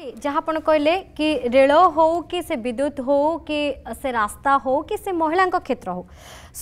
जहाँ आप कि रेल हो कि से विद्युत हो कि से रास्ता हो कि से महिला क्षेत्र हो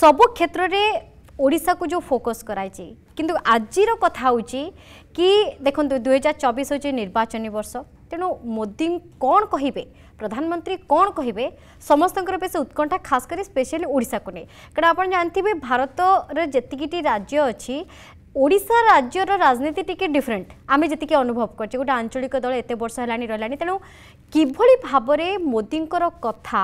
सब क्षेत्र में ओडा को जो फोकस कराई किंतु आज कथा हूँ कि देखो दुई हजार चबिश हूँ निर्वाचन वर्ष तेणु मोदी कौन कहे प्रधानमंत्री कौन कहे समस्त बेस उत्कंठा खास स्पेशली ओडा को नहीं कारण आप जानते हैं भारत जितकीटी राज्य अच्छी ওড়িশা রাজ্যর রাজনীতি টিকে ডিফরেন্ট আমি যেতিকি অনুভব করছি গোটে আঞ্চলিক দল এত বর্ষ হলানি রহলানি তেণু কিভাবে ভাবরে মোদিঙ্কর কথা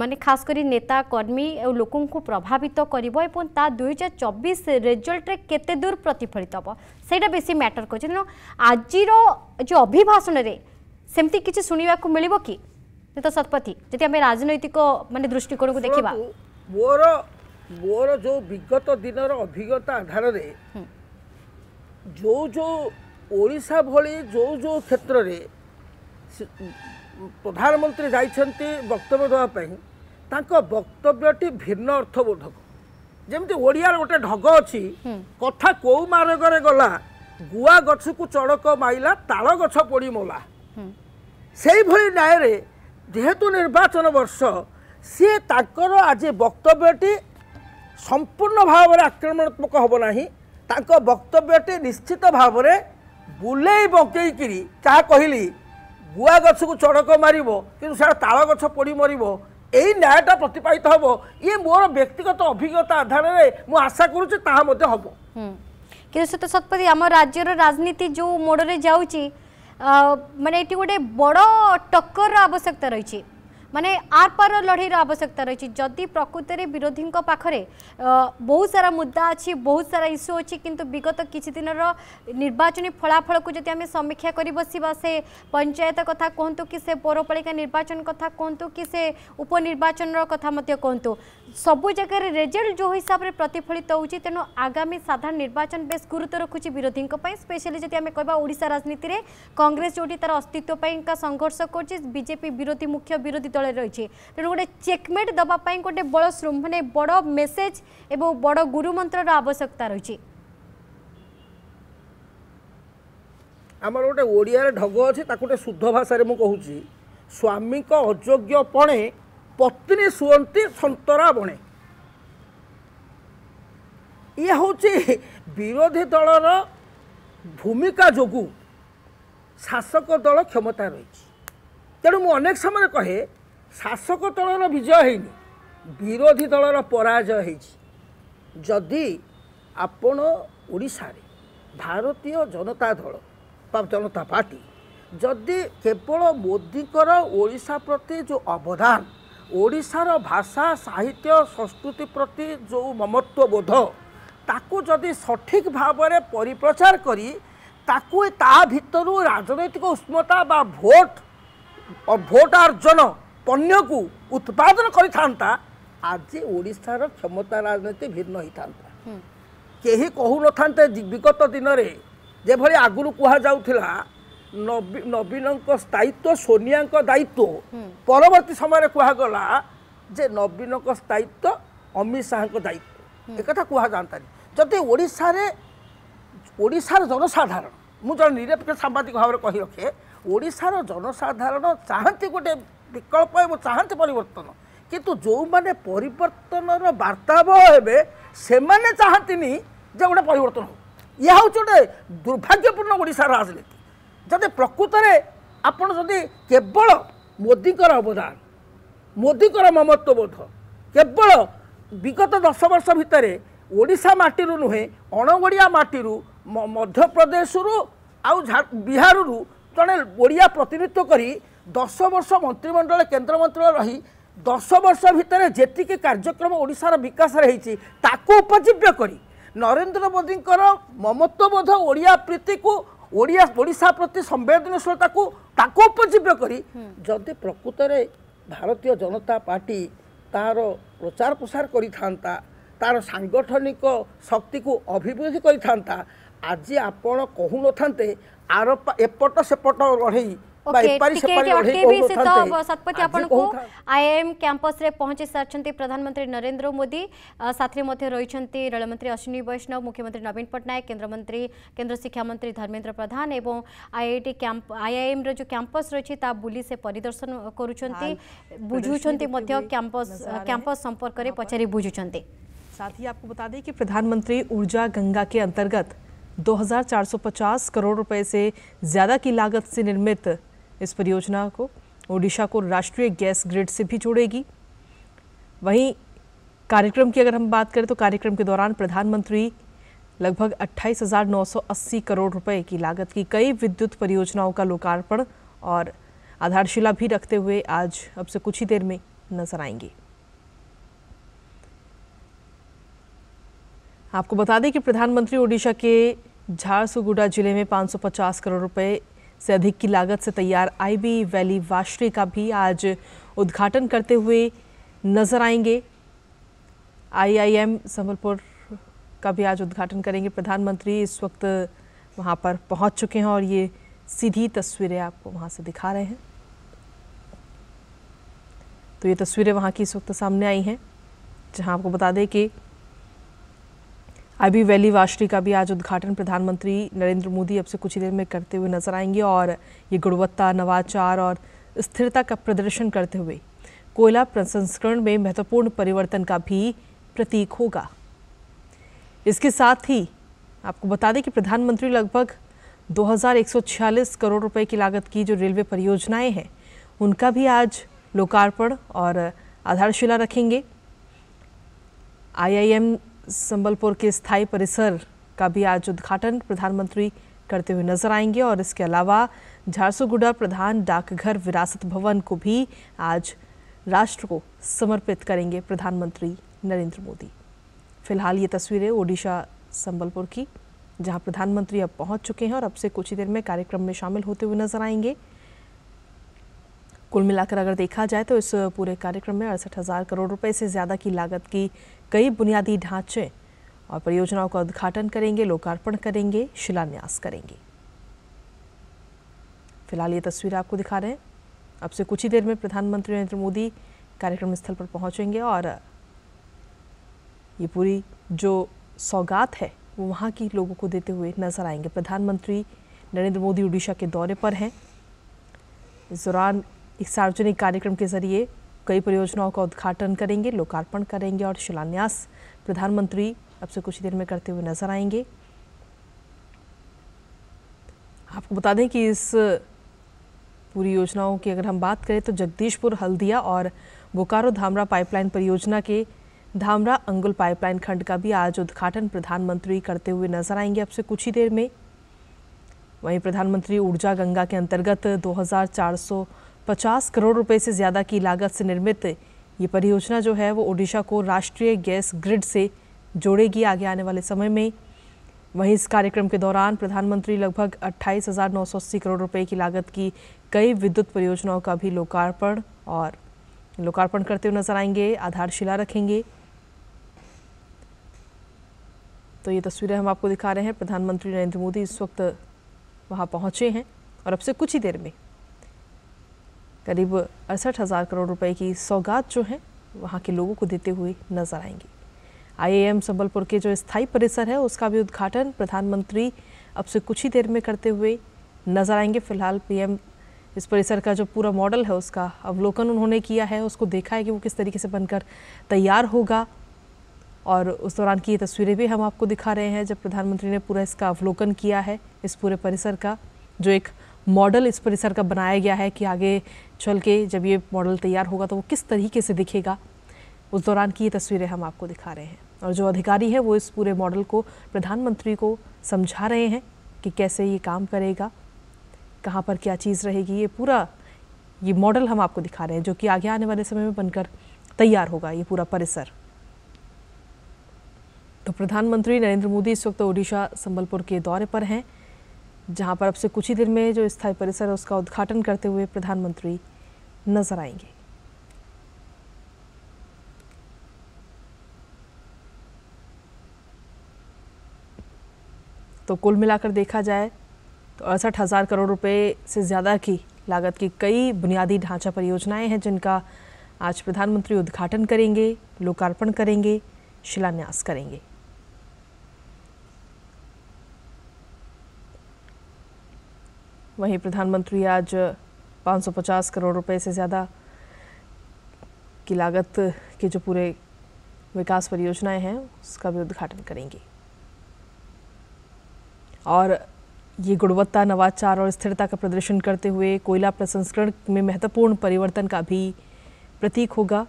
মানে খাস করে নেতা কর্মী ও লোক প্রভাবিত করব এবং তা দুই হাজার চবিশ রেজল্টরে কেতে দূর প্রতিফলিত হব সেইটা বেশি ম্যাটর করছে তেমন আজির যে অভিভাষণের সেমতি কিছু শুণবা মিলব কি নেতা শতপথী যদি আমি রাজনৈতিক মানে দৃষ্টিকোণ দেখা মোর ମୋର ଯେଉଁ ବିଗତ ଦିନର ଅଭିଜ୍ଞତା ଆଧାରରେ ଯେଉଁ ଯେଉଁ ଓଡ଼ିଶା ଭଳି ଯେଉଁ ଯେଉଁ କ୍ଷେତ୍ରରେ ପ୍ରଧାନମନ୍ତ୍ରୀ ଯାଇଛନ୍ତି ବକ୍ତବ୍ୟ ଦେବା ପାଇଁ ତାଙ୍କ ବକ୍ତବ୍ୟଟି ଭିନ୍ନ ଅର୍ଥବୋଧକ ଯେମିତି ଓଡ଼ିଆର ଗୋଟେ ଢଗ ଅଛି କଥା କେଉଁ ମାର୍ଗରେ ଗଲା ଗୁଆ ଗଛକୁ ଚଡ଼କ ମାଇଲା ତାଳ ଗଛ ପୋଡ଼ି ମଲା ସେଇଭଳି ନ୍ୟାୟରେ ଯେହେତୁ ନିର୍ବାଚନ ବର୍ଷ ସିଏ ତାଙ୍କର ଆଜି ବକ୍ତବ୍ୟଟି সম্পূর্ণ ভাবে আক্রমণাত্মক হব না তাঁক বক্তব্যটি নিশ্চিত ভাবে বুলেই বকেই কি যা কহিলি গুয়া গছক চড়ক মারিব কিন্তু সেটা তাল গছ পড়ি মরব এই ন্যায়টা প্রতিপাদিত হব ই মোর ব্যক্তিগত অভিজ্ঞতা আধারে মু আশা করুছি তাহা মধ্যে হব কিন্তু সত্য তো আমার রাজ্যের রাজনীতি যে মোড়ে যাচ্ছি মানে এটি গোটে বড় টক্কর আবশ্যকতা রয়েছে মানে આરપાર લડેઈર આવશ્યકતા રહી જદી પ્રકૃતરે વિરોધીક પાખરે બહુ સારા મુદ્દા અછી બહુ સારા ઇસ્યુ અછી કિંતુ વિગત કિછ દિનર નિર્વાચની ફળાફળકુ જદી આમે સમીક્ષા કરી બસીવા સે પંચાયત કથા કહુંતુ કે સે પૌરપાળિકા નિર્વાચન કથા કહુંતુ કે સે ઉપનિર્વાચનર કથા મધ્ય કહુંતુ સબુ જગ્યાએ ରେଜଲ୍ଟ ଯେଉଁ ହିସାବରେ ପ୍ରତିଫଳିତ ହେଉଛି ତେଣୁ ଆଗାମୀ ସାଧାରଣ ନିର୍ବାଚନ ବେଶ୍ ଗୁରୁତ୍ୱ ରଖୁଛି ବିରୋଧୀଙ୍କ ପାଇଁ ସ୍ପେଶିଆଲି ଯଦି ଆମେ କହିବା ଓଡ଼ିଶା ରାଜନୀତିରେ କଂଗ୍ରେସ ଯେଉଁଠି ତା'ର ଅସ୍ତିତ୍ୱ ପାଇଁକା ସଂଘର୍ଷ କରୁଛି ବିଜେପି ବିରୋଧୀ ମୁଖ୍ୟ ବିରୋଧୀ ଦଳ ତଳେ ରହିଛି ତେଣୁ ଗୋଟେ ଚେକମେଟ୍ ଦେବା ପାଇଁ ଗୋଟେ ବଡ଼ ମାନେ ବଡ଼ ମେସେଜ ଏବଂ ବଡ଼ ଗୁରୁମନ୍ତ୍ରର ଆବଶ୍ୟକତା ରହିଛି ଆମର ଗୋଟେ ଓଡ଼ିଆରେ ଢଗ ଅଛି ତାକୁ ଗୋଟେ ଶୁଦ୍ଧ ଭାଷାରେ ମୁଁ କହୁଛି ସ୍ୱାମୀଙ୍କ ଅଯୋଗ୍ୟ ପଣେ ପତ୍ନୀ ଶୁଅନ୍ତି ସନ୍ତରା ବଣେ ଇଏ ହେଉଛି ବିରୋଧୀ ଦଳର ଭୂମିକା ଯୋଗୁଁ ଶାସକ ଦଳ କ୍ଷମତା ରହିଛି ତେଣୁ ମୁଁ ଅନେକ ସମୟରେ କହେ ଶାସକ ଦଳର ବିଜୟ ହେଇନି ବିରୋଧୀ ଦଳର ପରାଜୟ ହେଇଛି ଯଦି ଆପଣ ଓଡ଼ିଶାରେ ଭାରତୀୟ ଜନତା ଦଳ ବା ଜନତା ପାର୍ଟି ଯଦି କେବଳ ମୋଦିଙ୍କର ଓଡ଼ିଶା ପ୍ରତି ଯେଉଁ ଅବଦାନ ଓଡ଼ିଶାର ଭାଷା ସାହିତ୍ୟ ସଂସ୍କୃତି ପ୍ରତି ଯେଉଁ ମମତ୍ୱବୋଧ ତାକୁ ଯଦି ସଠିକ୍ ଭାବରେ ପରିପ୍ରଚାର କରି ତାକୁ ତା ଭିତରୁ ରାଜନୈତିକ ଉଷ୍ମତା ବା ଭୋଟ ଭୋଟ ଅର୍ଜନ ପଣ୍ୟକୁ ଉତ୍ପାଦନ କରିଥାନ୍ତା ଆଜି ଓଡ଼ିଶାର କ୍ଷମତା ରାଜନୀତି ଭିନ୍ନ ହୋଇଥାନ୍ତା କେହି କହୁନଥାନ୍ତେ ବିଗତ ଦିନରେ ଯେଭଳି ଆଗରୁ କୁହାଯାଉଥିଲା ନବୀନଙ୍କ ସ୍ଥାୟିତ୍ୱ ସୋନିଆଙ୍କ ଦାୟିତ୍ୱ ପରବର୍ତ୍ତୀ ସମୟରେ କୁହାଗଲା ଯେ ନବୀନଙ୍କ ସ୍ଥାୟିତ୍ୱ ଅମିତ ଶାହାଙ୍କ ଦାୟିତ୍ୱ ଏକଥା କୁହାଯାଆନ୍ତାନି ଯଦି ଓଡ଼ିଶାରେ ଓଡ଼ିଶାର ଜନସାଧାରଣ ମୁଁ ଜଣେ ନିରପେକ୍ଷ ସାମ୍ବାଦିକ ଭାବରେ କହି ରଖେ ଓଡ଼ିଶାର ଜନସାଧାରଣ ଚାହାନ୍ତି ଗୋଟେ ବିକଳ୍ପ ଏବଂ ଚାହାନ୍ତି ପରିବର୍ତ୍ତନ କିନ୍ତୁ ଯେଉଁମାନେ ପରିବର୍ତ୍ତନର ବାର୍ତ୍ତାବହ ହେବେ ସେମାନେ ଚାହାନ୍ତିନି ଯେ ଗୋଟେ ପରିବର୍ତ୍ତନ ହଉ ଏହା ହେଉଛି ଗୋଟେ ଦୁର୍ଭାଗ୍ୟପୂର୍ଣ୍ଣ ଓଡ଼ିଶାର ରାଜନୀତି ଯଦି ପ୍ରକୃତରେ ଆପଣ ଯଦି କେବଳ ମୋଦିଙ୍କର ଅବଦାନ ମୋଦିଙ୍କର ମମତ୍ୱବୋଧ କେବଳ ବିଗତ ଦଶ ବର୍ଷ ଭିତରେ ଓଡ଼ିଶା ମାଟିରୁ ନୁହେଁ ଅଣଓଡ଼ିଆ ମାଟିରୁ ମଧ୍ୟପ୍ରଦେଶରୁ ଆଉ ବିହାରରୁ ଜଣେ ଓଡ଼ିଆ ପ୍ରତିନିଧିତ୍ୱ କରି ଦଶ ବର୍ଷ ମନ୍ତ୍ରିମଣ୍ଡଳ କେନ୍ଦ୍ରମନ୍ତ୍ରୀ ରହି ଦଶ ବର୍ଷ ଭିତରେ ଯେତିକି କାର୍ଯ୍ୟକ୍ରମ ଓଡ଼ିଶାର ବିକାଶରେ ହେଇଛି ତାକୁ ଉପଜୀବ୍ୟ କରି ନରେନ୍ଦ୍ର ମୋଦିଙ୍କର ମମତ୍ୱବୋଧ ଓଡ଼ିଆ ପ୍ରୀତିକୁ ଓଡ଼ିଆ ଓଡ଼ିଶା ପ୍ରତି ସମ୍ବେଦନଶୀଳତାକୁ ତାକୁ ଉପଜୀବ୍ୟ କରି ଯଦି ପ୍ରକୃତରେ ଭାରତୀୟ ଜନତା ପାର୍ଟି ତାର ପ୍ରଚାର ପ୍ରସାର କରିଥାନ୍ତା ତାର ସାଂଗଠନିକ ଶକ୍ତିକୁ ଅଭିବୃଦ୍ଧି କରିଥାନ୍ତା ଆଜି ଆପଣ କହୁନଥାନ୍ତେ ଆର ଏପଟ ସେପଟ ଲଢ଼େଇ ओके कैंपस रे पहुंची सारी प्रधानमंत्री नरेंद्र मोदी साथ रही रेलमंत्री अश्विनी वैष्णव मुख्यमंत्री नवीन पट्टनायक मंत्री केन्द्र शिक्षा मंत्री धर्मेन्द्र प्रधान और आईआईटी कैंप आईआईएम रो जो कैंपस रही बुली से परिदर्शन करुँच बुझुंट कैंपस कैंपस संपर्क में पचारि बुझुंट साथ ही आपको बता दें कि प्रधानमंत्री ऊर्जा गंगा के अंतर्गत 2450 करोड़ रुपए से ज़्यादा की लागत से निर्मित इस परियोजना को ओडिशा को राष्ट्रीय गैस ग्रिड से भी जोड़ेगी वहीं कार्यक्रम की अगर हम बात करें तो कार्यक्रम के दौरान प्रधानमंत्री लगभग 28,980 करोड़ रुपए की लागत की कई विद्युत परियोजनाओं का लोकार्पण और आधारशिला भी रखते हुए आज अब से कुछ ही देर में नजर आएंगे आपको बता दें कि प्रधानमंत्री ओडिशा के झारसुगुडा जिले में 550 करोड़ रुपए से अधिक की लागत से तैयार आईबी वैली वाश्री का भी आज उद्घाटन करते हुए नजर आएंगे आईआईएम संबलपुर का भी आज उद्घाटन करेंगे प्रधानमंत्री इस वक्त वहां पर पहुंच चुके हैं और ये सीधी तस्वीरें आपको वहां से दिखा रहे हैं तो ये तस्वीरें वहां की इस वक्त सामने आई हैं जहां आपको बता दें कि अभी वैली वाशरी का भी आज उद्घाटन प्रधानमंत्री नरेंद्र मोदी अब से कुछ ही देर में करते हुए नजर आएंगे और ये गुणवत्ता नवाचार और स्थिरता का प्रदर्शन करते हुए कोयला प्रसंस्करण में महत्वपूर्ण परिवर्तन का भी प्रतीक होगा इसके साथ ही आपको बता दें कि प्रधानमंत्री लगभग 2146 करोड़ रुपए की लागत की जो रेलवे परियोजनाएं हैं उनका भी आज लोकार्पण और आधारशिला रखेंगे आईआईएम संबलपुर के स्थायी परिसर का भी आज उद्घाटन प्रधानमंत्री करते हुए नजर आएंगे और इसके अलावा झारसुगुडा प्रधान डाकघर विरासत भवन को भी आज राष्ट्र को समर्पित करेंगे प्रधानमंत्री नरेंद्र मोदी फिलहाल ये तस्वीरें ओडिशा संबलपुर की जहां प्रधानमंत्री अब पहुंच चुके हैं और अब से कुछ ही देर में कार्यक्रम में शामिल होते हुए नजर आएंगे कुल मिलाकर अगर देखा जाए तो इस पूरे कार्यक्रम में अड़सठ हज़ार करोड़ रुपए से ज़्यादा की लागत की कई बुनियादी ढांचे और परियोजनाओं का उद्घाटन करेंगे लोकार्पण करेंगे शिलान्यास करेंगे फिलहाल ये तस्वीर आपको दिखा रहे हैं अब से कुछ ही देर में प्रधानमंत्री नरेंद्र मोदी कार्यक्रम स्थल पर पहुंचेंगे और ये पूरी जो सौगात है वो वहाँ की लोगों को देते हुए नजर आएंगे प्रधानमंत्री नरेंद्र मोदी उड़ीसा के दौरे पर हैं इस दौरान एक सार्वजनिक कार्यक्रम के जरिए कई परियोजनाओं का उद्घाटन करेंगे लोकार्पण करेंगे और शिलान्यास प्रधानमंत्री अब से कुछ देर में करते हुए नजर आएंगे आपको बता दें कि इस पूरी योजनाओं की अगर हम बात करें तो जगदीशपुर हल्दिया और बोकारो धामरा पाइपलाइन परियोजना के धामरा अंगुल पाइपलाइन खंड का भी आज उद्घाटन प्रधानमंत्री करते हुए नजर आएंगे अब से कुछ ही देर में वहीं प्रधानमंत्री ऊर्जा गंगा के अंतर्गत दो 50 करोड़ रुपए से ज़्यादा की लागत से निर्मित ये परियोजना जो है वो ओडिशा को राष्ट्रीय गैस ग्रिड से जोड़ेगी आगे आने वाले समय में वहीं इस कार्यक्रम के दौरान प्रधानमंत्री लगभग अट्ठाईस करोड़ रुपए की लागत की कई विद्युत परियोजनाओं का भी लोकार्पण और लोकार्पण करते हुए नजर आएंगे आधारशिला रखेंगे तो ये तस्वीरें हम आपको दिखा रहे हैं प्रधानमंत्री नरेंद्र मोदी इस वक्त वहाँ पहुँचे हैं और अब से कुछ ही देर में करीब अड़सठ हज़ार करोड़ रुपए की सौगात जो है वहाँ के लोगों को देते हुए नजर आएंगे आईएएम संबलपुर के जो स्थायी परिसर है उसका भी उद्घाटन प्रधानमंत्री अब से कुछ ही देर में करते हुए नजर आएंगे फिलहाल पीएम इस परिसर का जो पूरा मॉडल है उसका अवलोकन उन्होंने किया है उसको देखा है कि वो किस तरीके से बनकर तैयार होगा और उस दौरान की ये तस्वीरें भी हम आपको दिखा रहे हैं जब प्रधानमंत्री ने पूरा इसका अवलोकन किया है इस पूरे परिसर का जो एक मॉडल इस परिसर का बनाया गया है कि आगे चल के जब ये मॉडल तैयार होगा तो वो किस तरीके से दिखेगा उस दौरान की ये तस्वीरें हम आपको दिखा रहे हैं और जो अधिकारी है वो इस पूरे मॉडल को प्रधानमंत्री को समझा रहे हैं कि कैसे ये काम करेगा कहाँ पर क्या चीज़ रहेगी ये पूरा ये मॉडल हम आपको दिखा रहे हैं जो कि आगे आने वाले समय में बनकर तैयार होगा ये पूरा परिसर तो प्रधानमंत्री नरेंद्र मोदी इस वक्त ओडिशा संबलपुर के दौरे पर हैं जहाँ पर अब से कुछ ही देर में जो स्थायी परिसर है उसका उद्घाटन करते हुए प्रधानमंत्री नजर आएंगे तो कुल मिलाकर देखा जाए तो अड़सठ हज़ार करोड़ रुपए से ज़्यादा की लागत की कई बुनियादी ढांचा परियोजनाएं हैं जिनका आज प्रधानमंत्री उद्घाटन करेंगे लोकार्पण करेंगे शिलान्यास करेंगे वहीं प्रधानमंत्री आज 550 करोड़ रुपए से ज़्यादा की लागत के जो पूरे विकास परियोजनाएं हैं उसका भी उद्घाटन करेंगी और ये गुणवत्ता नवाचार और स्थिरता का प्रदर्शन करते हुए कोयला प्रसंस्करण में महत्वपूर्ण परिवर्तन का भी प्रतीक होगा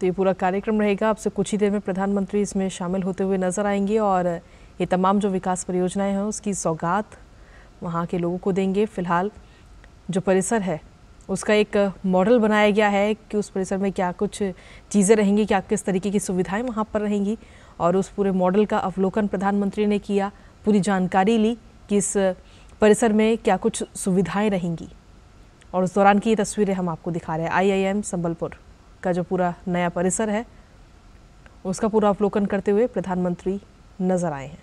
तो ये पूरा कार्यक्रम रहेगा आपसे कुछ ही देर में प्रधानमंत्री इसमें शामिल होते हुए नजर आएंगे और ये तमाम जो विकास परियोजनाएं हैं उसकी सौगात वहाँ के लोगों को देंगे फ़िलहाल जो परिसर है उसका एक मॉडल बनाया गया है कि उस परिसर में क्या कुछ चीज़ें रहेंगी क्या किस तरीके की सुविधाएं वहाँ पर रहेंगी और उस पूरे मॉडल का अवलोकन प्रधानमंत्री ने किया पूरी जानकारी ली कि इस परिसर में क्या कुछ सुविधाएं रहेंगी और उस दौरान की ये तस्वीरें हम आपको दिखा रहे हैं आईआईएम संबलपुर का जो पूरा नया परिसर है उसका पूरा अवलोकन करते हुए प्रधानमंत्री नजर आए हैं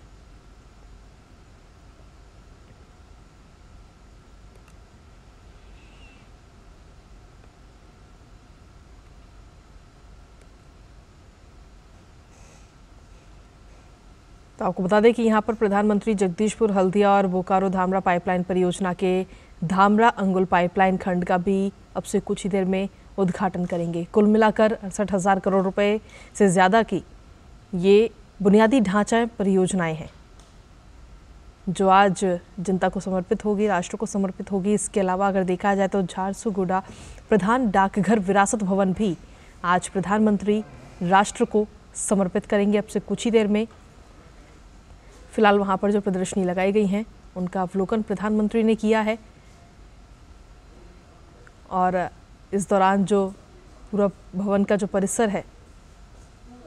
तो आपको बता दें कि यहाँ पर प्रधानमंत्री जगदीशपुर हल्दिया और बोकारो धामरा पाइपलाइन परियोजना के धामरा अंगुल पाइपलाइन खंड का भी अब से कुछ ही देर में उद्घाटन करेंगे कुल मिलाकर अड़सठ हज़ार करोड़ रुपए से ज़्यादा की ये बुनियादी ढांचा परियोजनाएं हैं जो आज जनता को समर्पित होगी राष्ट्र को समर्पित होगी इसके अलावा अगर देखा जाए तो झारसुगुडा प्रधान डाकघर विरासत भवन भी आज प्रधानमंत्री राष्ट्र को समर्पित करेंगे अब से कुछ ही देर में फिलहाल वहाँ पर जो प्रदर्शनी लगाई गई हैं उनका अवलोकन प्रधानमंत्री ने किया है और इस दौरान जो पूरा भवन का जो परिसर है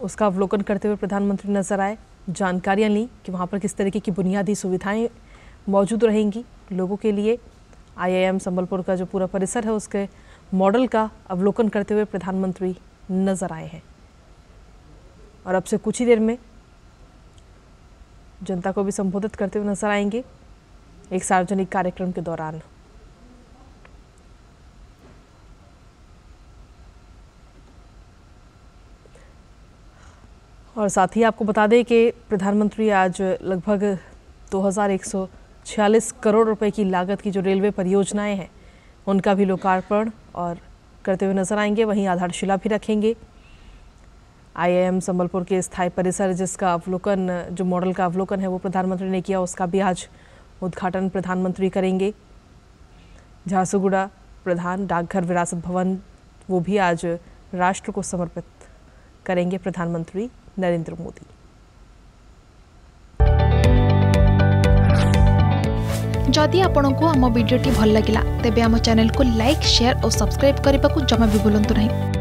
उसका अवलोकन करते हुए प्रधानमंत्री नजर आए जानकारियाँ लीं कि वहाँ पर किस तरीके की बुनियादी सुविधाएं मौजूद रहेंगी लोगों के लिए आईआईएम संबलपुर का जो पूरा परिसर है उसके मॉडल का अवलोकन करते हुए प्रधानमंत्री नजर आए हैं और अब से कुछ ही देर में जनता को भी संबोधित करते हुए नजर आएंगे एक सार्वजनिक कार्यक्रम के दौरान और साथ ही आपको बता दें कि प्रधानमंत्री आज लगभग 2146 करोड़ रुपए की लागत की जो रेलवे परियोजनाएं हैं उनका भी लोकार्पण और करते हुए नजर आएंगे वहीं आधारशिला भी रखेंगे आईआईएम संबलपुर के स्थायी परिसर जिसका अवलोकन जो मॉडल का अवलोकन है वो प्रधानमंत्री ने किया उसका भी आज उद्घाटन प्रधानमंत्री करेंगे झांसूगुड़ा प्रधान डाकघर विरासत भवन वो भी आज राष्ट्र को समर्पित करेंगे प्रधानमंत्री नरेंद्र मोदी जदि आपण को आम भिडी भल लगा तेब आम को लाइक शेयर और सब्सक्राइब करने को जमा भी बुलां नहीं